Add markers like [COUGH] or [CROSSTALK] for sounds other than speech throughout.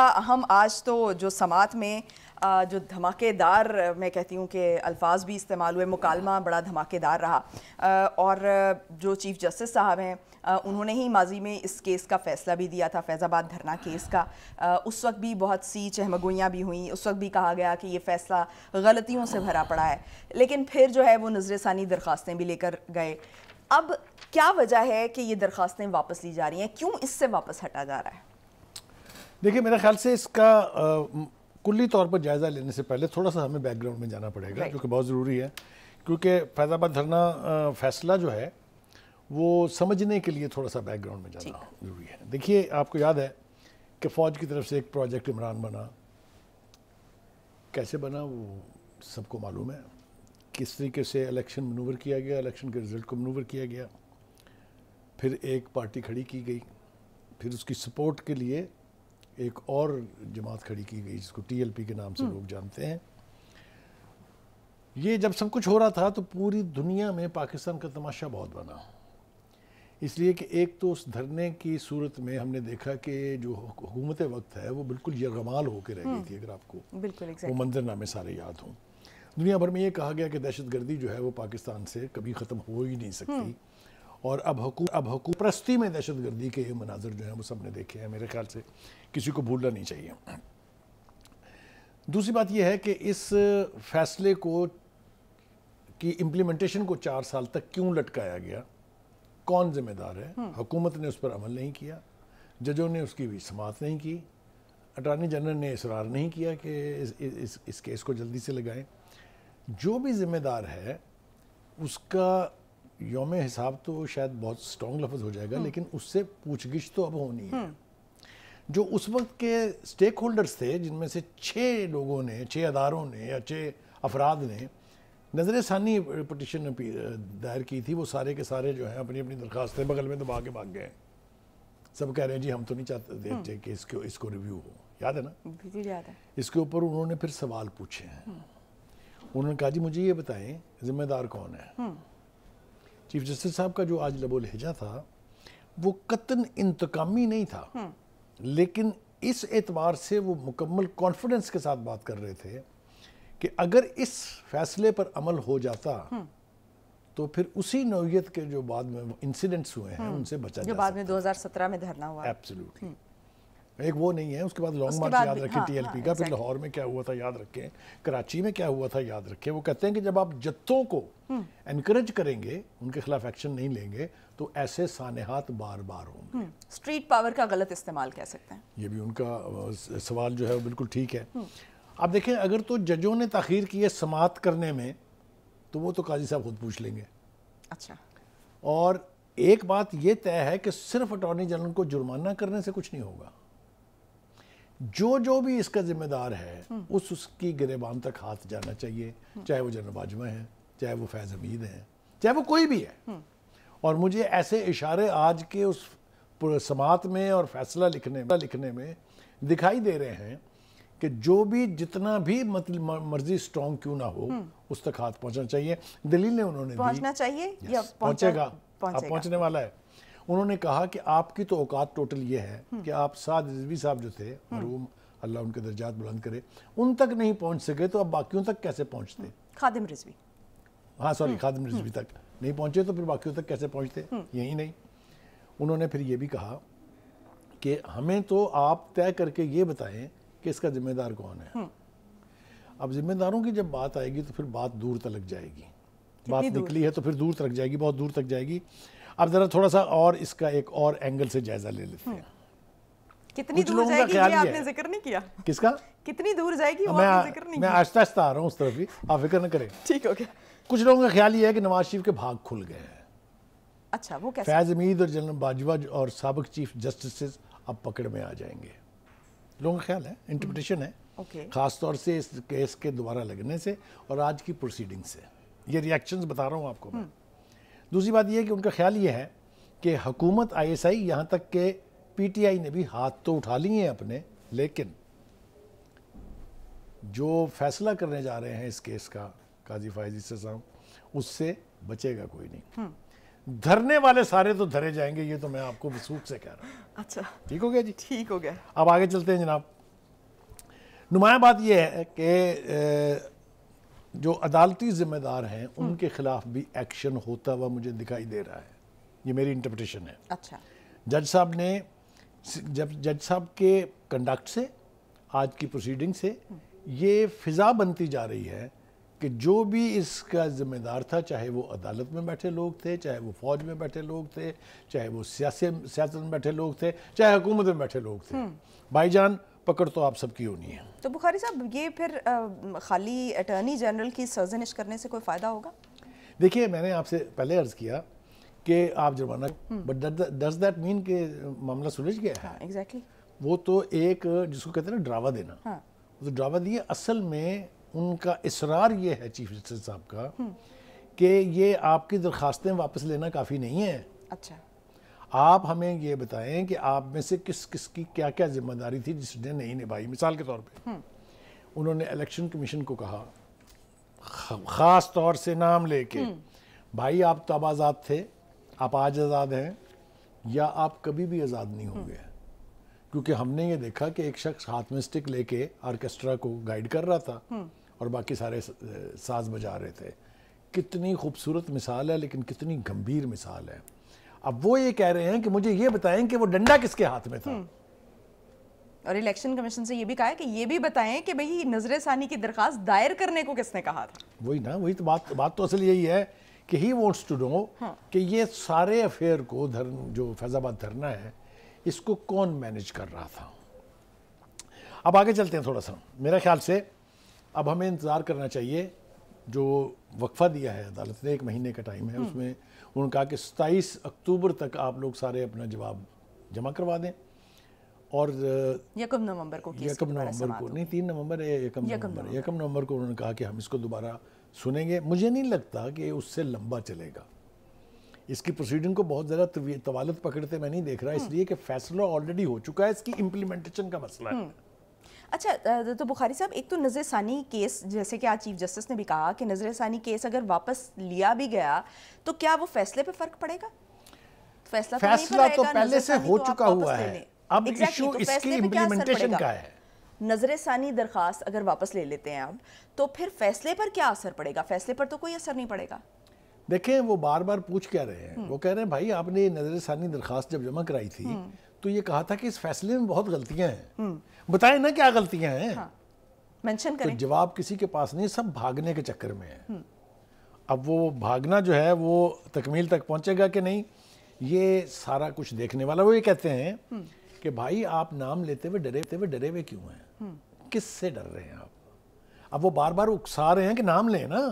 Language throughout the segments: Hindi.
हम आज तो जो समात में जो धमाकेदार मैं कहती हूँ कि अल्फाज भी इस्तेमाल हुए मुकालमा बड़ा धमाकेदार रहा और जो चीफ जस्टिस साहब हैं उन्होंने ही माजी में इस केस का फ़ैसला भी दिया था फैज़ाबाद धरना केस का उस वक्त भी बहुत सी चहमगोइयाँ भी हुई उस वक्त भी कहा गया कि ये फ़ैसला गलतियों से भरा पड़ा है लेकिन फिर जो है वो नजर षानी दरख्वास्तें भी लेकर गए अब क्या वजह है कि ये दरख्वास्तें वापस ली जा रही हैं क्यों इससे वापस हटा जा रहा है देखिए मेरे ख्याल से इसका आ, कुल्ली तौर पर जायज़ा लेने से पहले थोड़ा सा हमें बैकग्राउंड में जाना पड़ेगा जो कि बहुत ज़रूरी है क्योंकि फैजाबाद धरना फैसला जो है वो समझने के लिए थोड़ा सा बैकग्राउंड में जाना ज़रूरी है देखिए आपको याद है कि फ़ौज की तरफ से एक प्रोजेक्ट इमरान बना कैसे बना वो सबको मालूम है किस तरीके से इलेक्शन मनूवर किया गया इलेक्शन के रिज़ल्ट को मनूवर किया गया फिर एक पार्टी खड़ी की गई फिर उसकी सपोर्ट के लिए एक और जमात खड़ी की गई जिसको टीएलपी के नाम से हम्म। लोग जानते हैं ये जब सब कुछ हो रहा था तो पूरी दुनिया में पाकिस्तान का तमाशा बहुत बना इसलिए कि एक तो उस धरने की सूरत में हमने देखा कि जो हुकूमत वक्त है वो बिल्कुल यरगमाल होकर रह गई हम्म। थी अगर आपको बिल्कुल वो वो मंजरनामे सारे याद हों दुनिया भर में ये कहा गया कि दहशत गर्दी जो है वो पाकिस्तान से कभी ख़त्म हो ही नहीं सकती हम्म। और अब हकू अब हकूप्रस्ती में दहशतगर्दी के ये मनाजर जो हैं वो सब ने देखे हैं मेरे ख्याल से किसी को भूलना नहीं चाहिए दूसरी बात यह है कि इस फैसले को कि इम्प्लीमेंटेशन को चार साल तक क्यों लटकाया गया कौन जिम्मेदार है हम्म। हुकूमत ने उस पर अमल नहीं किया जजों ने उसकी भी समात नहीं की अटॉर्नी जनरल ने इसरार नहीं किया कि इस, इस, इस केस को जल्दी से लगाएं जो भी जिम्मेदार है उसका योम हिसाब तो शायद बहुत स्ट्रॉन्ग लफज हो जाएगा हम्म। लेकिन उससे पूछगिछ तो अब होनी है हम्म। जो उस वक्त के स्टेक होल्डर्स थे जिनमें से छः लोगों ने छः अदारों ने या छः अफराद ने नजर षानी पटिशन दायर की थी वो सारे के सारे जो है अपनी अपनी दरख्वास्तें बगल में दबा के भाग गए सब कह रहे हैं जी हम तो नहीं चाहते देखते हम्म। कि इसको इसको रिव्यू हो याद है ना याद है इसके ऊपर उन्होंने फिर सवाल पूछे हैं उन्होंने कहा जी मुझे ये बताएं जिम्मेदार कौन है चीफ जस्टिस साहब का जो आज लबो लहजा था वो कतन इंतकामी नहीं था हम्म। लेकिन इस एतबार से वो मुकम्मल कॉन्फिडेंस के साथ बात कर रहे थे कि अगर इस फैसले पर अमल हो जाता हम्म। तो फिर उसी नौीयत के जो बाद में इंसिडेंट्स हुए हैं हम्म। उनसे बचा जो बाद में 2017 में धरना हुआ एब्सोल्युटली एक वो नहीं है उसके बाद लॉन्ग मार्च याद रखें हाँ, हाँ टीएलपी हाँ, का फिर लाहौर में क्या हुआ था याद रखें कराची में क्या हुआ था याद रखें वो कहते हैं कि जब आप जत्थों को एनकरेज हम्म। करेंगे उनके खिलाफ एक्शन नहीं लेंगे तो ऐसे सानेहात बार बार होंगे स्ट्रीट हम्म, पावर का गलत इस्तेमाल कह सकते हैं ये भी उनका सवाल जो है वो बिल्कुल ठीक है हम्म। आप देखें अगर तो जजों ने तखीर की है समाप्त करने में तो वो तो काजी साहब खुद पूछ लेंगे अच्छा और एक बात ये तय है कि सिर्फ अटॉर्नी जनरल को जुर्माना करने से कुछ नहीं होगा जो जो भी इसका जिम्मेदार है उस उसकी गिरेबान तक हाथ जाना चाहिए चाहे वो जनरल बाजवा है चाहे वो फैज़ हमीद हैं चाहे वो कोई भी है और मुझे ऐसे इशारे आज के उस समात में और फैसला लिखने में लिखने में दिखाई दे रहे हैं कि जो भी जितना भी मतलब मर्जी स्ट्रांग क्यों ना हो उस तक हाथ पहुंचना चाहिए दलीलें उन्होंने पहुंचना चाहिए या पहुंचेगा अब पहुंचने वाला है उन्होंने कहा कि आपकी तो औकात टोटल ये है कि आप साद रिजवी साहब जो थे मरूम अल्लाह उनके दर्जात बुलंद करे उन तक नहीं पहुंच सके तो आप बाकियों तक कैसे पहुंचते खादिम रिजवी हाँ सॉरी हम्म, खादिम रिजवी हम्म। तक नहीं पहुंचे तो फिर बाकियों तक कैसे पहुंचते हम्म। यही नहीं उन्होंने फिर ये भी कहा कि हमें तो आप तय करके ये बताएं कि इसका जिम्मेदार कौन है अब जिम्मेदारों की जब बात आएगी तो फिर बात दूर तक लग जाएगी बात निकली है तो फिर दूर तक जाएगी बहुत दूर तक जाएगी अब ज़रा थोड़ा सा और इसका एक और एंगल से जायज़ा ले लेते हम्म। हैं कितनी दूर जाएगी ये आपने जिक्र नहीं किया किसका कितनी दूर जाएगी वो मैं, जिक्र नहीं मैं आहिस्ता आहिस्ता आ रहा हूँ उस तरफ भी आप फिक्र न करें ठीक हो कुछ लोगों का ख्याल ये है कि नवाज शरीफ के भाग खुल गए हैं अच्छा वो कैसे फैज अमीद और जनरल बाजवा और सबक चीफ जस्टिस अब पकड़ में आ जाएंगे लोगों का ख्याल है इंटरप्रिटेशन है खास तौर से इस केस के दोबारा लगने से और आज की प्रोसीडिंग से ये रिएक्शंस बता रहा हूँ आपको मैं हम्म। दूसरी बात यह है कि उनका ख्याल ये है कि हकूमत आई एस आई यहाँ तक के पी टी आई ने भी हाथ तो उठा लिए हैं अपने लेकिन जो फैसला करने जा रहे हैं इस केस का काजी फायजी से साहब उससे बचेगा कोई नहीं हम्म। धरने वाले सारे तो धरे जाएंगे ये तो मैं आपको वसूख से कह रहा हूँ अच्छा ठीक हो गया जी ठीक हो गया अब आगे चलते हैं जनाब नुमाया बात यह है कि जो अदालती जिम्मेदार हैं हम्म। उनके खिलाफ भी एक्शन होता हुआ मुझे दिखाई दे रहा है ये मेरी इंटरप्रटेशन है अच्छा जज साहब ने जब जज साहब के कंडक्ट से आज की प्रोसीडिंग से हम्म। ये फिजा बनती जा रही है कि जो भी इसका जिम्मेदार था चाहे वो अदालत में बैठे लोग थे चाहे वो फौज में बैठे लोग थे चाहे वो सियासत में बैठे लोग थे चाहे हुकूमत में बैठे लोग थे हम्म। भाईजान पकड़ तो आप सबकी होनी है तो बुखारी साहब ये फिर खाली अटर्नी जनरल की सर्जनिश करने से कोई फ़ायदा होगा देखिए मैंने आपसे पहले अर्ज़ किया कि आप जुर्माना बट डज दैट मीन के मामला सुलझ गया है एग्जैक्टली हाँ, exactly. वो तो एक जिसको कहते हैं ना ड्रावा देना हाँ. तो ड्रावा दिए असल में उनका इसरार ये है चीफ जस्टिस साहब का हम्म। कि ये आपकी दरखास्तें वापस लेना काफ़ी नहीं है अच्छा आप हमें ये बताएं कि आप में से किस किस की क्या क्या जिम्मेदारी थी जिसने नहीं निभाई मिसाल के तौर पे हम्म। उन्होंने इलेक्शन कमीशन को कहा ख़ास तौर से नाम लेके हम्म। भाई आप तब तो आज़ाद थे आप आज आज़ाद हैं या आप कभी भी आज़ाद नहीं हम्म। होंगे क्योंकि हमने ये देखा कि एक शख्स हाथ में स्टिक लेके ऑर्केस्ट्रा को गाइड कर रहा था और बाकी सारे साज बजा रहे थे कितनी खूबसूरत मिसाल है लेकिन कितनी गंभीर मिसाल है अब वो ये कह रहे हैं कि मुझे ये बताएं कि वो डंडा किसके हाथ में था हम्म। और इलेक्शन कमीशन से ये भी कहा है कि ये भी बताएं कि भाई नजर सानी की दरखास्त दायर करने को किसने कहा था वही ना वही तो बात बात तो असल यही है कि ही वॉन्ट्स टू नो कि ये सारे अफेयर को धर, जो फैजाबाद धरना है इसको कौन मैनेज कर रहा था अब आगे चलते हैं थोड़ा सा मेरा ख्याल से अब हमें इंतज़ार करना चाहिए जो वक्फा दिया है अदालत ने एक महीने का टाइम है हम्म। उसमें उन्होंने कहा कि सताईस अक्टूबर तक आप लोग सारे अपना जवाब जमा करवा दें और यकम नवंबर को यकम नवंबर को नहीं तीन नवंबर है यकम नवंबर यकम नवंबर को उन्होंने कहा कि हम इसको दोबारा सुनेंगे मुझे नहीं लगता कि उससे लंबा चलेगा इसकी प्रोसीडिंग को बहुत ज़्यादा तवालत पकड़ते मैं नहीं देख रहा हम्म। इसलिए कि फैसला ऑलरेडी हो चुका है इसकी इम्प्लीमेंटेशन का मसला है हम्म। अच्छा तो बुखारी साहब एक तो नज़र सानी केस जैसे कि आज चीफ जस्टिस ने भी कहा कि नज़र सानी केस अगर वापस लिया भी गया तो क्या वो फैसले पे फ़र्क पड़ेगा फैसला तो फैसला तो, तो पहले से हो तो चुका हुआ है अब इशू तो इसकी इम्प्लीमेंटेशन का है नजर सानी दरखास्त अगर वापस ले लेते हैं अब तो फिर फैसले पर क्या असर पड़ेगा फैसले पर तो कोई असर नहीं पड़ेगा देखें वो बार बार पूछ क्या रहे हैं हम्म। वो कह रहे हैं भाई आपने नजर सानी दरखास्त जब जमा कराई थी हम्म। तो ये कहा था कि इस फैसले में बहुत गलतियां हैं हम्म। बताए ना क्या गलतियां हैं हाँ। मेंशन तो करें तो जवाब किसी के पास नहीं सब भागने के चक्कर में है हम्म। अब वो भागना जो है वो तकमील तक पहुंचेगा कि नहीं ये सारा कुछ देखने वाला वो ये कहते हैं हम्म। कि भाई आप नाम लेते हुए डरे हुए डरे हुए क्यों हैं किससे डर रहे हैं आप अब वो बार बार उकसा रहे हैं कि नाम लें ना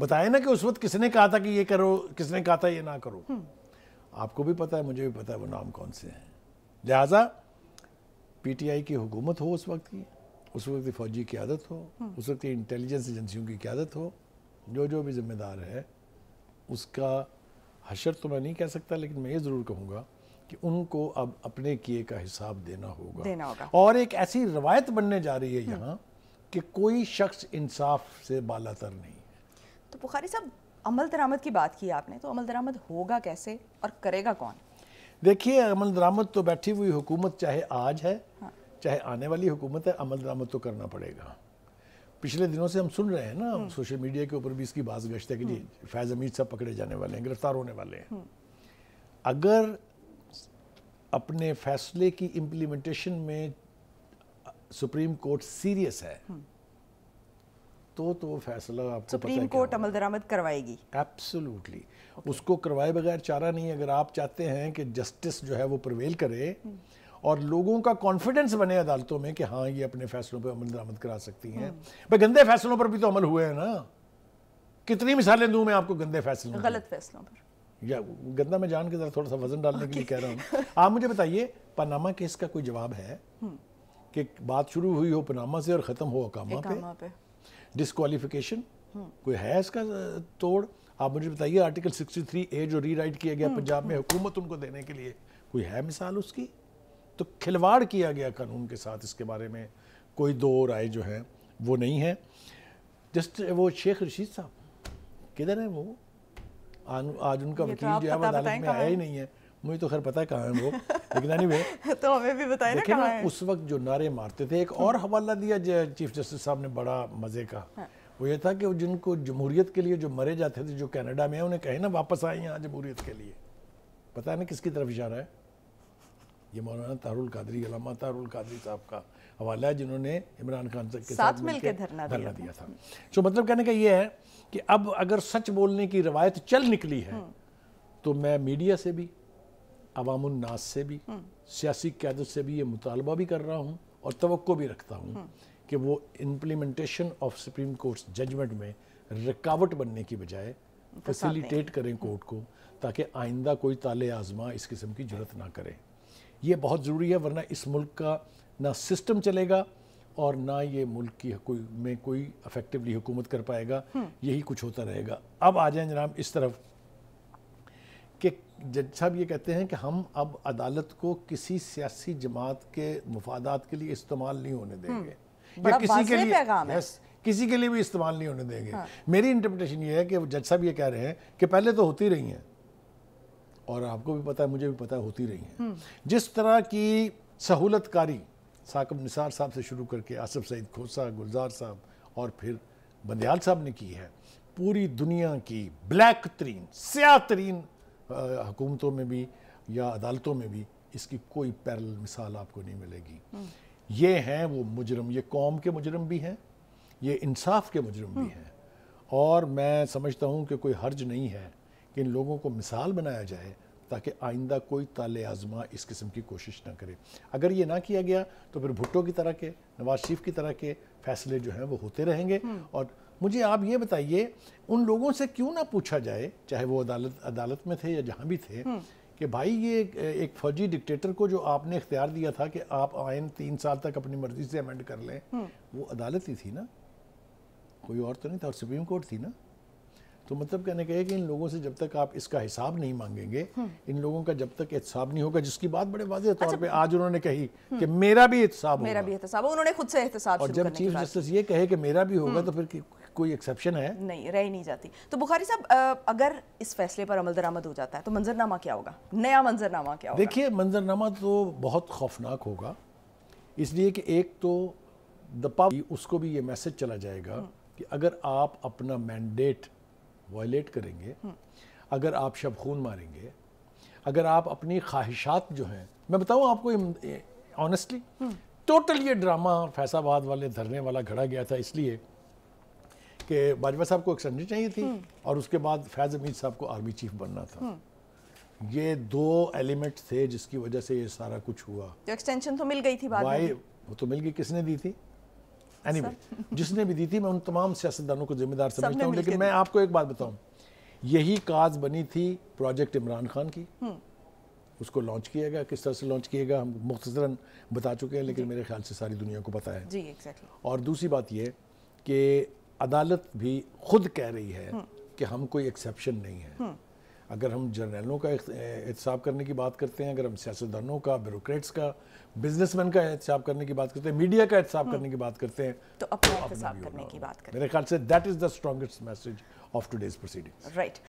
बताए ना कि उस वक्त किसने कहा था कि ये करो किसने कहा था ये ना करो आपको भी पता है मुझे भी पता है वो नाम कौन से हैं लिहाजा पीटीआई की हुकूमत हो उस वक्त की उस वक्त की फौजी की आदत हो हम्म। उस वक्त की इंटेलिजेंस एजेंसियों की क्यादत हो जो जो भी जिम्मेदार है उसका हशर तो मैं नहीं कह सकता लेकिन मैं ये ज़रूर कहूँगा कि उनको अब अपने किए का हिसाब देना होगा देना होगा और एक ऐसी रवायत बनने जा रही है हम्म। यहाँ कि कोई शख्स इंसाफ से बालातर नहीं है तो बुखारी साहब अमल दरामद की बात की आपने तो अमल दरामद होगा कैसे और करेगा कौन देखिए अमल दरामद तो बैठी हुई हुकूमत चाहे आज है हाँ। चाहे आने वाली हुकूमत है अमल दरामद तो करना पड़ेगा पिछले दिनों से हम सुन रहे हैं ना हम्म। सोशल मीडिया के ऊपर भी इसकी बाज गश्त है कि जी हम्म। फैज़ अमीर साहब पकड़े जाने वाले हैं गिरफ्तार होने वाले हैं हम्म। अगर अपने फैसले की इम्प्लीमेंटेशन में सुप्रीम कोर्ट सीरियस है तो तो फैसला आपको सुप्रीम कोर्ट अमल दरामद करवाएगी एब्सोल्युटली okay. उसको करवाए बगैर चारा नहीं अगर आप चाहते हैं कि जस्टिस जो है वो प्रवेल करे हम्म। और लोगों का कॉन्फिडेंस बने अदालतों में कि हाँ ये अपने फैसलों पर अमल दरामद करा सकती हैं भाई हम्म। गंदे फैसलों पर भी तो अमल हुए हैं ना कितनी मिसालें दूं मैं आपको गंदे फैसलों गलत फैसलों पर या गंदा मैं जान के जरा थोड़ा सा वजन डालने के लिए कह रहा हूँ आप मुझे बताइए पनामा केस का कोई जवाब है हम्म। कि बात शुरू हुई हो पनामा से और ख़त्म हो अकामा पे डिसक्वालिफिकेशन कोई है इसका तोड़ आप मुझे बताइए आर्टिकल 63 ए जो रीराइट किया गया हम्म, पंजाब में हम्म। हुकूमत उनको देने के लिए कोई है मिसाल उसकी तो खिलवाड़ किया गया कानून के साथ इसके बारे में कोई दो राय जो है वो नहीं है जस्ट वो शेख रशीद साहब किधर तो है वो आज उनका वकील जो है अदालत में आया ही नहीं है मुझे तो खैर पता है कहाँ है वो [LAUGHS] लेकिन anyway, [LAUGHS] तो हमें भी बताइए ना, ना उस वक्त जो नारे मारते थे एक हाँ। और हवाला दिया चीफ जस्टिस साहब ने बड़ा मज़े का हाँ। वो ये था कि जिनको जमहूरियत के लिए जो मरे जाते थे जो कनाडा में है उन्हें कहे ना वापस आए यहाँ जमहूरियत के लिए पता है ना किसकी तरफ इशारा है ये मौलाना तारुल कादरी अलामा तारुल कादरी साहब का हवाला है जिन्होंने इमरान खान साहब के साथ, साथ मिलकर धरना धरना दिया था सो तो मतलब कहने का ये है कि अब अगर सच बोलने की रवायत चल निकली है हाँ। तो मैं मीडिया से भी अवामनास से भी हम्म। सियासी क्यादत से भी ये मुतालबा भी कर रहा हूँ और तो भी रखता हूँ हम्म। कि वो implementation of supreme court judgment में रुकावट बनने की बजाय फैसिलिटेट करें कोर्ट को हम्म। ताकि आइंदा कोई ताले आजमा इस किस्म की जरूरत ना करें ये बहुत ज़रूरी है वरना इस मुल्क का ना सिस्टम चलेगा और ना ये मुल्क की कोई में कोई अफेक्टिवली हुकूमत कर पाएगा यही कुछ होता रहेगा अब आ जाए जनाब इस तरफ कि जज साहब ये कहते हैं कि हम अब अदालत को किसी सियासी जमात के मफादात के लिए इस्तेमाल नहीं होने हम्म, देंगे या किसी के लिए किसी के लिए भी इस्तेमाल नहीं होने देंगे हाँ। मेरी इंटरप्रटेशन ये है कि जज साहब ये कह रहे हैं कि पहले तो होती रही हैं और आपको भी पता है मुझे भी पता है होती रही हैं हम्म। जिस तरह की सहूलतकारी साकब निसार साहब से शुरू करके आसफ सईद खोसा गुलजार साहब और फिर बंदयाल साहब ने की है पूरी दुनिया की ब्लैक तरीन स्या तरीन हुकूमतों में भी या अदालतों में भी इसकी कोई पैरल मिसाल आपको नहीं मिलेगी हम्म। ये हैं वो मुजरम ये कौम के मुजरम भी हैं ये इंसाफ के मुजरम भी हम्म। हैं और मैं समझता हूँ कि कोई हर्ज नहीं है कि इन लोगों को मिसाल बनाया जाए ताकि आइंदा कोई ताल आजमा इस किस्म की कोशिश ना करे अगर ये ना किया गया तो फिर भुट्टो की तरह के नवाज शरीफ की तरह के फैसले जो हैं वो होते रहेंगे हम्म। और मुझे आप ये बताइए उन लोगों से क्यों ना पूछा जाए चाहे वो अदालत अदालत में थे या जहाँ भी थे हम्म। कि भाई ये एक फौजी डिक्टेटर को जो आपने इख्तियार दिया था कि आप आयन तीन साल तक अपनी मर्जी से अमेंड कर लें हम्म। वो अदालत ही थी ना कोई और तो नहीं था और सुप्रीम कोर्ट थी ना तो मतलब कहने का है कि इन लोगों से जब तक आप इसका हिसाब नहीं मांगेंगे हम्म। इन लोगों का जब तक एहतसाब नहीं होगा जिसकी बात बड़े वाजे तौर अच्छा, पे आज उन्होंने कही कि मेरा भी एहतसाब मेरा भी एहतसाब उन्होंने खुद से एहतसाब और जब चीफ जस्टिस ये कहे कि मेरा भी होगा तो फिर कोई एक्सेप्शन है नहीं रह नहीं जाती तो बुखारी साहब अगर इस फैसले पर अमल दरामद हो जाता है तो मंजरनामा क्या होगा नया मंजरनामा क्या होगा देखिए मंजरनामा तो बहुत खौफनाक होगा इसलिए कि एक तो दपा उसको भी ये मैसेज चला जाएगा हम्म। कि अगर आप अपना मैंडेट वायलेट करेंगे हम्म। अगर आप शब खून मारेंगे अगर आप अपनी ख्वाहिशात जो हैं मैं बताऊं आपको ऑनेस्टली हम्म। टोटल ये ड्रामा फैसाबाद वाले धरने वाला घड़ा गया था इसलिए कि बाजवा साहब को एक संडी चाहिए थी हम्म। और उसके बाद फैज़ अमीद साहब को आर्मी चीफ बनना था हम्म। ये दो एलिमेंट थे जिसकी वजह से ये सारा कुछ हुआ तो एक्सटेंशन तो मिल गई थी बाद में वो तो मिल गई किसने दी थी एनी anyway, [LAUGHS] जिसने भी दी थी मैं उन तमाम सियासतदानों को जिम्मेदार समझता हूँ लेकिन मैं आपको एक बात बताऊँ यही काज बनी थी प्रोजेक्ट इमरान खान की हम्म। उसको लॉन्च किया गया किस तरह से लॉन्च किया गया हम मुख्तसरा बता चुके हैं लेकिन मेरे ख्याल से सारी दुनिया को पता है जी एग्जैक्टली और दूसरी बात यह कि अदालत भी खुद कह रही है कि हम कोई एक्सेप्शन नहीं है अगर हम जर्नलों का एहतसाब करने की बात करते हैं अगर हम सियासतदानों का ब्यूरोट्स का बिजनेसमैन का एहतसाब करने की बात करते हैं मीडिया का एहतसाब करने की बात करते हैं तो अपना एहतसाब तो करने की बात हैं। मेरे ख्याल से that is the strongest message of today's proceeding right